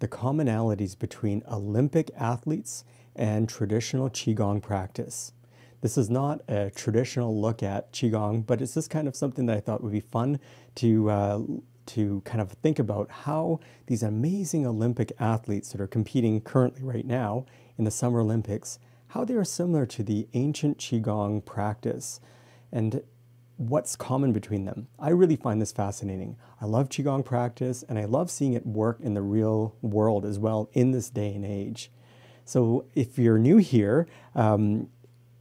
the commonalities between Olympic athletes and traditional Qigong practice. This is not a traditional look at Qigong, but it's just kind of something that I thought would be fun to, uh, to kind of think about how these amazing Olympic athletes that are competing currently right now in the Summer Olympics, how they are similar to the ancient Qigong practice. And what's common between them. I really find this fascinating. I love Qigong practice and I love seeing it work in the real world as well in this day and age. So if you're new here, um,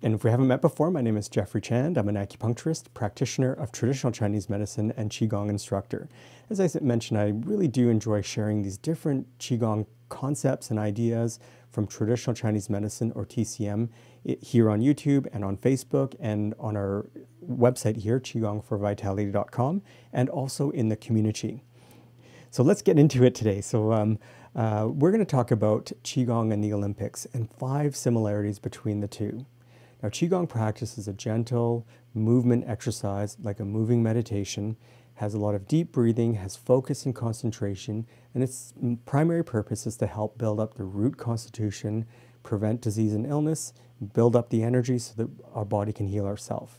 and if we haven't met before, my name is Jeffrey Chand. I'm an acupuncturist, practitioner of traditional Chinese medicine, and Qigong instructor. As I mentioned, I really do enjoy sharing these different Qigong concepts and ideas from traditional Chinese medicine or TCM here on YouTube and on Facebook and on our website here, qigongforvitality.com, and also in the community. So let's get into it today. So um, uh, we're going to talk about Qigong and the Olympics and five similarities between the two. Now, Qigong practice is a gentle movement exercise, like a moving meditation, has a lot of deep breathing, has focus and concentration, and its primary purpose is to help build up the root constitution, prevent disease and illness, build up the energy so that our body can heal ourselves.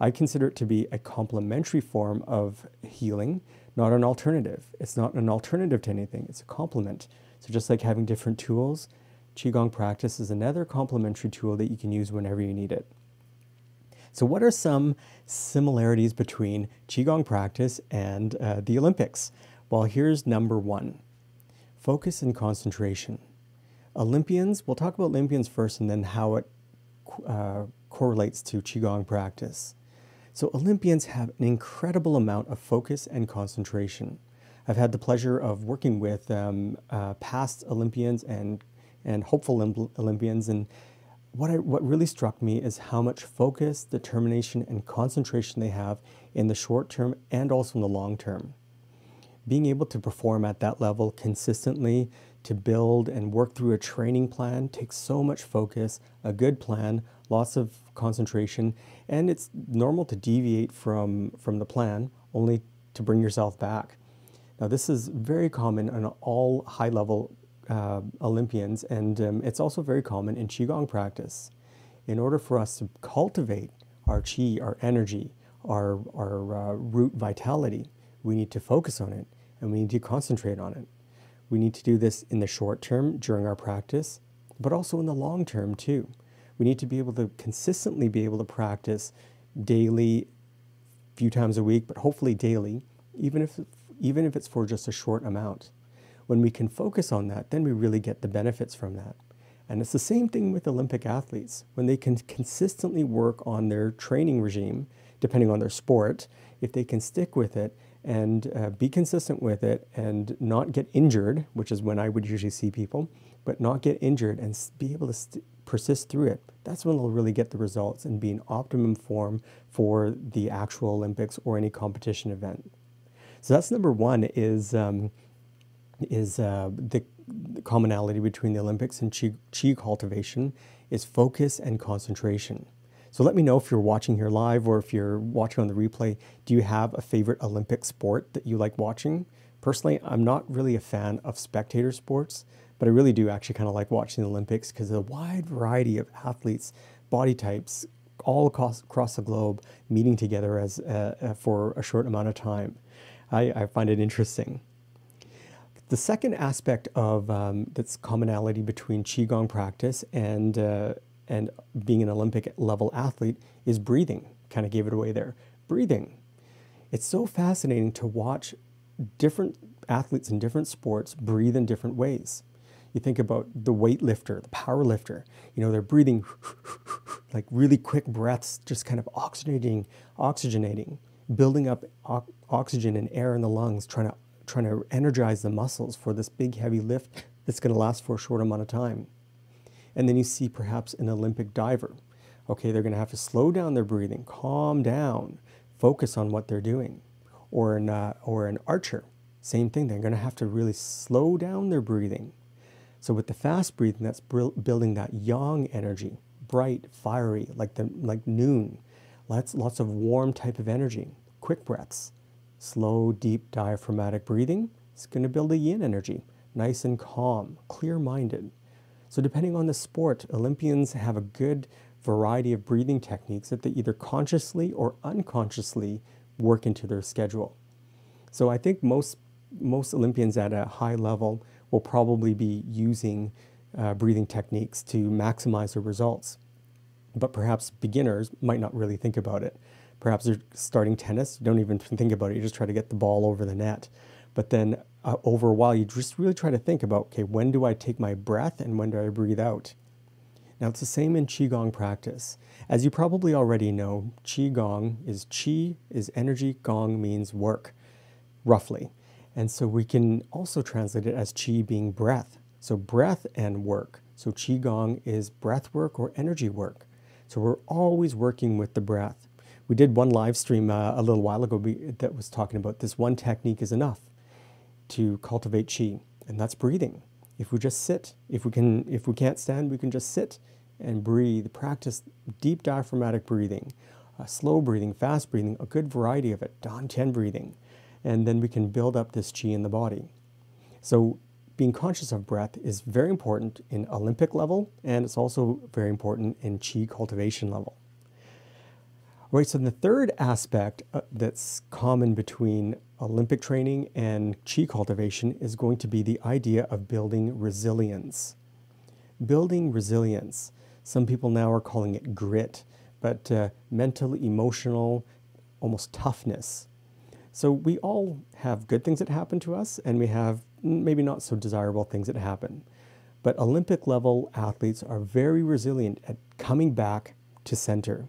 I consider it to be a complementary form of healing, not an alternative. It's not an alternative to anything, it's a complement. So, just like having different tools, Qigong practice is another complementary tool that you can use whenever you need it. So, what are some similarities between Qigong practice and uh, the Olympics? Well, here's number one focus and concentration. Olympians, we'll talk about Olympians first and then how it uh, correlates to Qigong practice. So Olympians have an incredible amount of focus and concentration. I've had the pleasure of working with um, uh, past Olympians and and hopeful Olympians, and what I, what really struck me is how much focus, determination, and concentration they have in the short term and also in the long term. Being able to perform at that level consistently, to build and work through a training plan takes so much focus, a good plan, lots of concentration, and it's normal to deviate from, from the plan only to bring yourself back. Now, this is very common in all high level uh, Olympians, and um, it's also very common in Qigong practice. In order for us to cultivate our Qi, our energy, our, our uh, root vitality, we need to focus on it and we need to concentrate on it. We need to do this in the short term during our practice, but also in the long term too. We need to be able to consistently be able to practice daily, few times a week, but hopefully daily, even if, even if it's for just a short amount. When we can focus on that, then we really get the benefits from that. And it's the same thing with Olympic athletes. When they can consistently work on their training regime, depending on their sport, if they can stick with it and uh, be consistent with it and not get injured, which is when I would usually see people, but not get injured and be able to persist through it, that's when they'll really get the results and be in optimum form for the actual Olympics or any competition event. So that's number one is, um, is uh, the, the commonality between the Olympics and chi, chi cultivation is focus and concentration. So let me know if you're watching here live or if you're watching on the replay, do you have a favorite Olympic sport that you like watching? Personally, I'm not really a fan of spectator sports. But I really do actually kind of like watching the Olympics because of the wide variety of athletes, body types, all across, across the globe meeting together as uh, uh, for a short amount of time. I, I find it interesting. The second aspect of um, that's commonality between qigong practice and uh, and being an Olympic level athlete is breathing. Kind of gave it away there. Breathing. It's so fascinating to watch different athletes in different sports breathe in different ways. You think about the weightlifter, the power lifter. You know, they're breathing like really quick breaths, just kind of oxygenating, oxygenating, building up oxygen and air in the lungs, trying to trying to energize the muscles for this big heavy lift that's going to last for a short amount of time. And then you see perhaps an Olympic diver. Okay, they're going to have to slow down their breathing, calm down, focus on what they're doing. Or an, uh, or an archer, same thing, they're going to have to really slow down their breathing so with the fast breathing, that's building that yang energy, bright, fiery, like the like noon. Lots lots of warm type of energy. Quick breaths, slow, deep diaphragmatic breathing. It's going to build the yin energy, nice and calm, clear-minded. So depending on the sport, Olympians have a good variety of breathing techniques that they either consciously or unconsciously work into their schedule. So I think most most Olympians at a high level will probably be using uh, breathing techniques to maximize their results. But perhaps beginners might not really think about it. Perhaps they're starting tennis, you don't even think about it, you just try to get the ball over the net. But then uh, over a while, you just really try to think about okay, when do I take my breath and when do I breathe out? Now, it's the same in Qigong practice. As you probably already know, Qigong is Qi is energy, Gong means work, roughly. And so we can also translate it as qi being breath. So breath and work. So qigong is breath work or energy work. So we're always working with the breath. We did one live stream uh, a little while ago that was talking about this one technique is enough to cultivate qi, and that's breathing. If we just sit, if we can, if we can't stand, we can just sit and breathe. Practice deep diaphragmatic breathing, uh, slow breathing, fast breathing, a good variety of it, ten breathing and then we can build up this Qi in the body. So being conscious of breath is very important in Olympic level, and it's also very important in Qi cultivation level. All right, so the third aspect uh, that's common between Olympic training and Qi cultivation is going to be the idea of building resilience. Building resilience. Some people now are calling it grit, but uh, mental, emotional, almost toughness so we all have good things that happen to us, and we have maybe not so desirable things that happen. But Olympic level athletes are very resilient at coming back to center.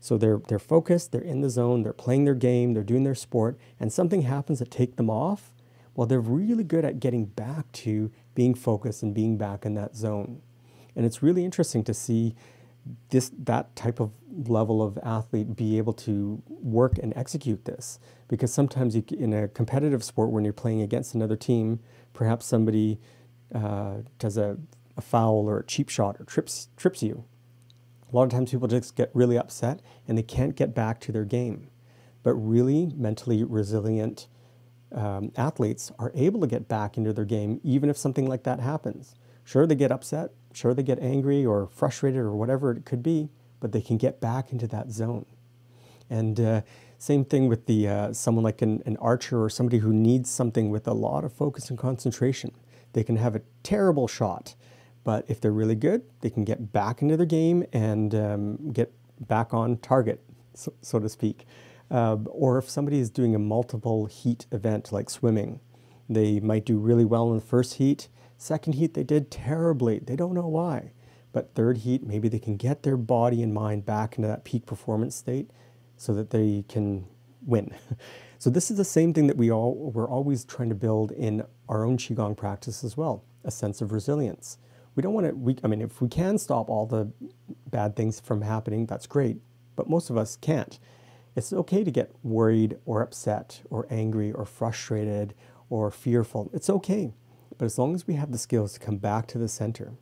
So they're, they're focused, they're in the zone, they're playing their game, they're doing their sport, and something happens that take them off. Well, they're really good at getting back to being focused and being back in that zone. And it's really interesting to see this that type of level of athlete be able to work and execute this because sometimes you, in a competitive sport when you're playing against another team perhaps somebody uh, does a, a, foul or a cheap shot or trips trips you a lot of times people just get really upset and they can't get back to their game but really mentally resilient um, athletes are able to get back into their game even if something like that happens sure they get upset Sure, they get angry or frustrated or whatever it could be, but they can get back into that zone. And uh, same thing with the uh, someone like an, an archer or somebody who needs something with a lot of focus and concentration. They can have a terrible shot, but if they're really good, they can get back into their game and um, get back on target, so, so to speak. Uh, or if somebody is doing a multiple heat event like swimming, they might do really well in the first heat, Second heat, they did terribly. They don't know why. But third heat, maybe they can get their body and mind back into that peak performance state so that they can win. so this is the same thing that we all we're always trying to build in our own qigong practice as well, a sense of resilience. We don't want to we I mean if we can stop all the bad things from happening, that's great, but most of us can't. It's okay to get worried or upset or angry or frustrated or fearful. It's okay. But as long as we have the skills to come back to the center,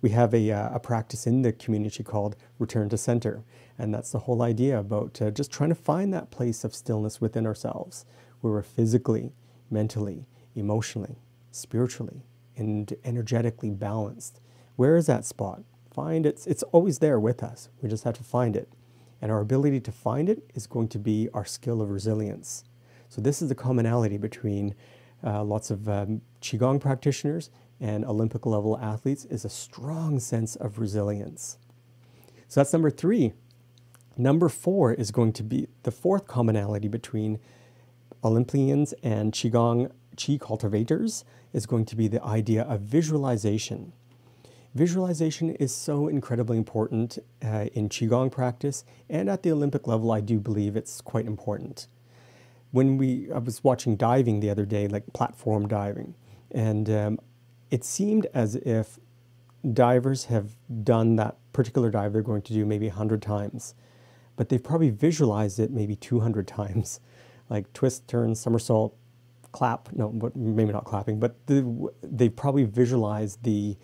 we have a, uh, a practice in the community called Return to Center. And that's the whole idea about uh, just trying to find that place of stillness within ourselves where we're physically, mentally, emotionally, spiritually, and energetically balanced. Where is that spot? Find it. It's always there with us. We just have to find it. And our ability to find it is going to be our skill of resilience. So, this is the commonality between uh, lots of um, Qigong practitioners and Olympic level athletes is a strong sense of resilience. So that's number three. Number four is going to be the fourth commonality between Olympians and Qigong Qi cultivators is going to be the idea of visualization. Visualization is so incredibly important uh, in Qigong practice, and at the Olympic level, I do believe it's quite important when we I was watching diving the other day, like platform diving, and um, it seemed as if divers have done that particular dive they're going to do maybe 100 times, but they've probably visualized it maybe 200 times, like twist, turn, somersault, clap. No, but maybe not clapping, but the, they've probably visualized the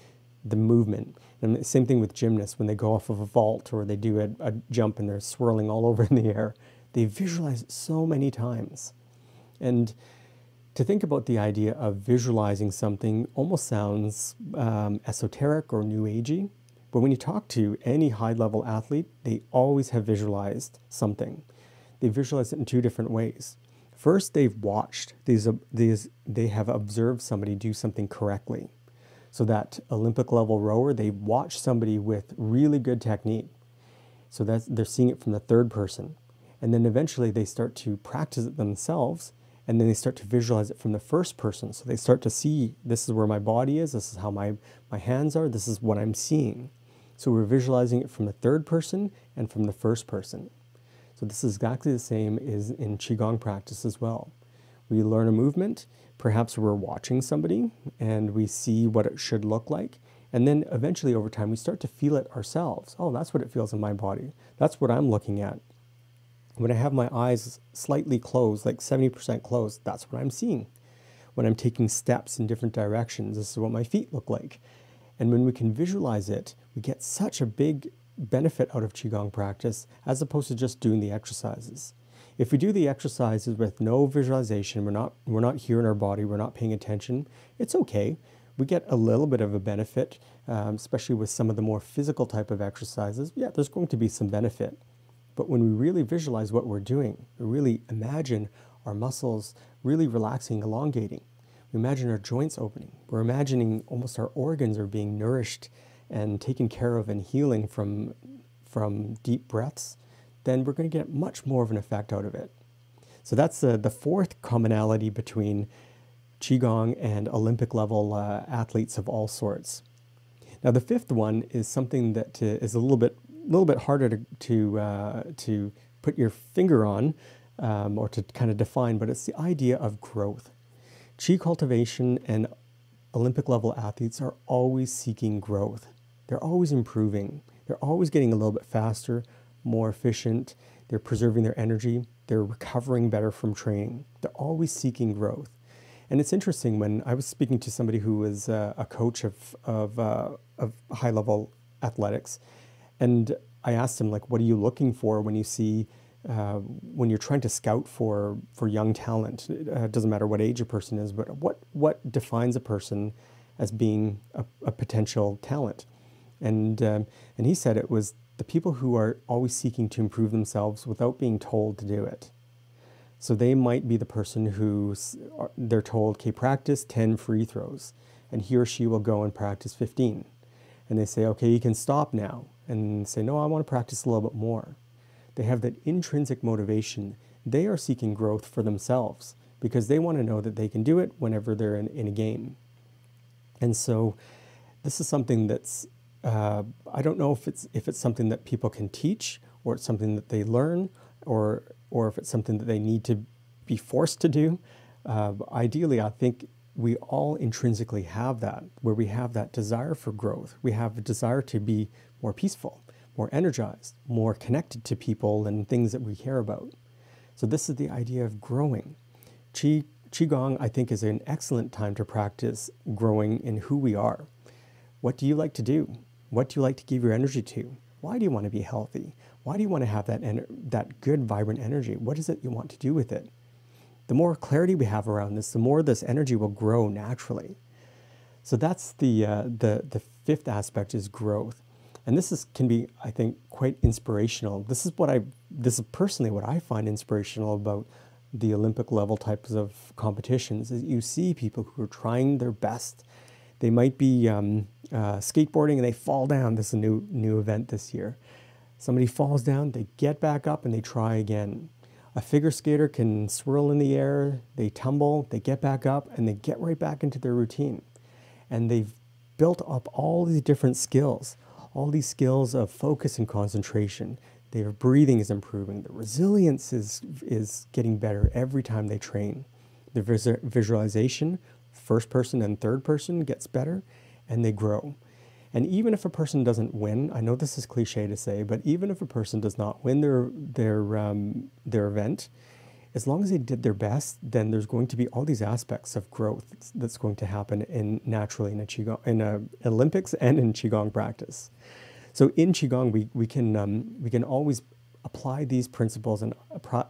the movement. And the same thing with gymnasts when they go off of a vault or they do a, a jump and they're swirling all over in the air. They visualize it so many times. And to think about the idea of visualizing something almost sounds um, esoteric or new agey, but when you talk to any high level athlete, they always have visualized something. They visualize it in two different ways. First, they've watched, these, these, they have observed somebody do something correctly. So, that Olympic level rower, they watch somebody with really good technique. So, that's, they're seeing it from the third person. And then eventually they start to practice it themselves and then they start to visualize it from the first person. So they start to see this is where my body is, this is how my, my hands are, this is what I'm seeing. So we're visualizing it from the third person and from the first person. So this is exactly the same is in Qigong practice as well. We learn a movement, perhaps we're watching somebody and we see what it should look like. And then eventually over time, we start to feel it ourselves. Oh, that's what it feels in my body. That's what I'm looking at. When I have my eyes slightly closed, like 70% closed, that's what I'm seeing. When I'm taking steps in different directions, this is what my feet look like. And when we can visualize it, we get such a big benefit out of Qigong practice as opposed to just doing the exercises. If we do the exercises with no visualization, we're not, we're not here in our body, we're not paying attention, it's okay. We get a little bit of a benefit, um, especially with some of the more physical type of exercises. Yeah, there's going to be some benefit. But when we really visualize what we're doing, we really imagine our muscles really relaxing, elongating. We imagine our joints opening. We're imagining almost our organs are being nourished and taken care of and healing from, from deep breaths. Then we're going to get much more of an effect out of it. So that's the, the fourth commonality between Qigong and Olympic level uh, athletes of all sorts. Now, the fifth one is something that uh, is a little bit little bit harder to to, uh, to put your finger on um, or to kind of define, but it's the idea of growth. Qi cultivation and Olympic level athletes are always seeking growth. They're always improving. They're always getting a little bit faster, more efficient. They're preserving their energy. They're recovering better from training. They're always seeking growth. And it's interesting when I was speaking to somebody who was uh, a coach of, of, uh, of high level athletics, and I asked him, like, what are you looking for when you see, uh, when you're trying to scout for for young talent? Uh, it uh, doesn't matter what age a person is, but what what defines a person as being a, a potential talent? And um, and he said it was the people who are always seeking to improve themselves without being told to do it. So they might be the person who they're told, okay, practice 10 free throws, and he or she will go and practice 15. And they say, okay, you can stop now and say, no, I want to practice a little bit more. They have that intrinsic motivation. They are seeking growth for themselves because they want to know that they can do it whenever they're in, in a game. And so this is something that's, uh, I don't know if it's, if it's something that people can teach or it's something that they learn or, or if it's something that they need to be forced to do. Uh, ideally, I think we all intrinsically have that, where we have that desire for growth. We have a desire to be more peaceful, more energized, more connected to people and things that we care about. So, this is the idea of growing. Qi, Qigong, I think, is an excellent time to practice growing in who we are. What do you like to do? What do you like to give your energy to? Why do you want to be healthy? Why do you want to have that, that good, vibrant energy? What is it you want to do with it? the more clarity we have around this, the more this energy will grow naturally. So that's the, uh, the, the fifth aspect is growth. And this is, can be, I think, quite inspirational. This is what I, this is personally what I find inspirational about the Olympic level types of competitions is you see people who are trying their best. They might be um, uh, skateboarding and they fall down. This is a new, new event this year. Somebody falls down, they get back up and they try again. A figure skater can swirl in the air, they tumble, they get back up, and they get right back into their routine. And they've built up all these different skills, all these skills of focus and concentration. Their breathing is improving, their resilience is, is getting better every time they train. Their visualization, first person and third person, gets better, and they grow. And even if a person doesn't win, I know this is cliche to say, but even if a person does not win their their um, their event, as long as they did their best, then there's going to be all these aspects of growth that's going to happen in naturally in a qigong, in a Olympics and in qigong practice. So in qigong, we we can um, we can always apply these principles and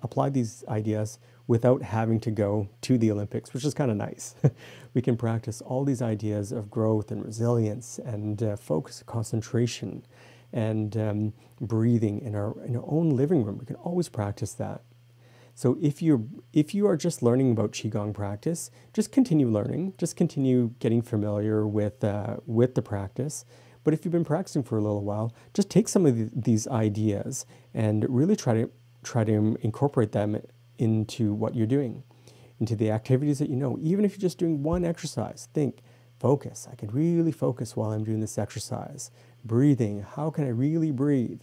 apply these ideas without having to go to the Olympics, which is kind of nice. we can practice all these ideas of growth and resilience and uh, focus, concentration, and um, breathing in our, in our own living room. We can always practice that. So if you're if you are just learning about qigong practice, just continue learning, just continue getting familiar with uh, with the practice. But if you've been practicing for a little while, just take some of these ideas and really try to try to incorporate them into what you're doing, into the activities that you know. Even if you're just doing one exercise, think, focus. I can really focus while I'm doing this exercise. Breathing, how can I really breathe?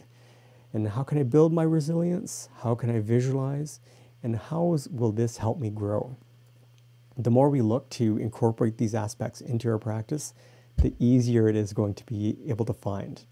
And how can I build my resilience? How can I visualize? And how is, will this help me grow? The more we look to incorporate these aspects into our practice, the easier it is going to be able to find.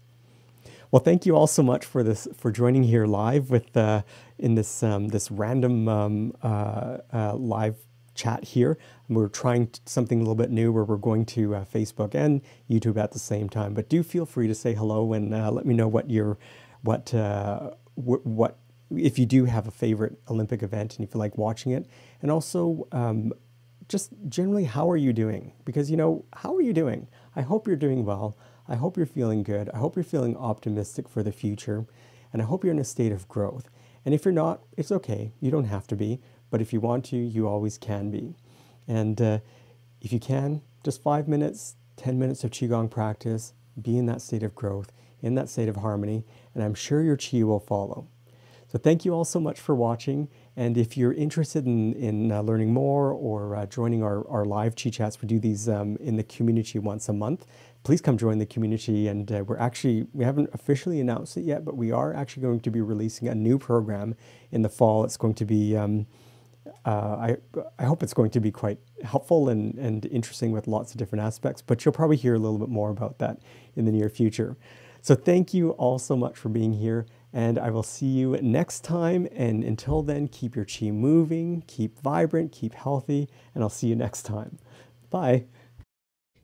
Well, thank you all so much for this for joining here live with uh, in this um, this random um, uh, uh, live chat here. we're trying something a little bit new where we're going to uh, Facebook and YouTube at the same time. But do feel free to say hello and uh, let me know what your what uh, what if you do have a favorite Olympic event and if you like watching it, and also. Um, just generally, how are you doing? Because, you know, how are you doing? I hope you're doing well. I hope you're feeling good. I hope you're feeling optimistic for the future. And I hope you're in a state of growth. And if you're not, it's okay. You don't have to be. But if you want to, you always can be. And uh, if you can, just five minutes, 10 minutes of Qigong practice, be in that state of growth, in that state of harmony, and I'm sure your Qi will follow. So thank you all so much for watching. And if you're interested in, in uh, learning more or uh, joining our, our live Chi Chats, we do these um, in the community once a month. Please come join the community. And uh, we're actually, we haven't officially announced it yet, but we are actually going to be releasing a new program in the fall. It's going to be, um, uh, I, I hope it's going to be quite helpful and, and interesting with lots of different aspects, but you'll probably hear a little bit more about that in the near future. So thank you all so much for being here. And I will see you next time. And until then, keep your chi moving, keep vibrant, keep healthy, and I'll see you next time. Bye.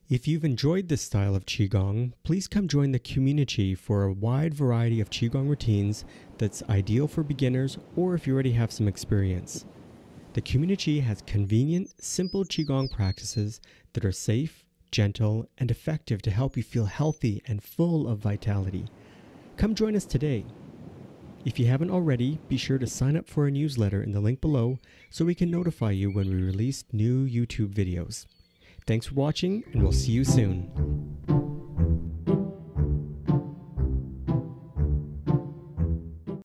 If you've enjoyed this style of Qigong, please come join the community for a wide variety of Qigong routines that's ideal for beginners or if you already have some experience. The community has convenient, simple Qigong practices that are safe, gentle, and effective to help you feel healthy and full of vitality. Come join us today. If you haven't already, be sure to sign up for our newsletter in the link below so we can notify you when we release new YouTube videos. Thanks for watching, and we'll see you soon.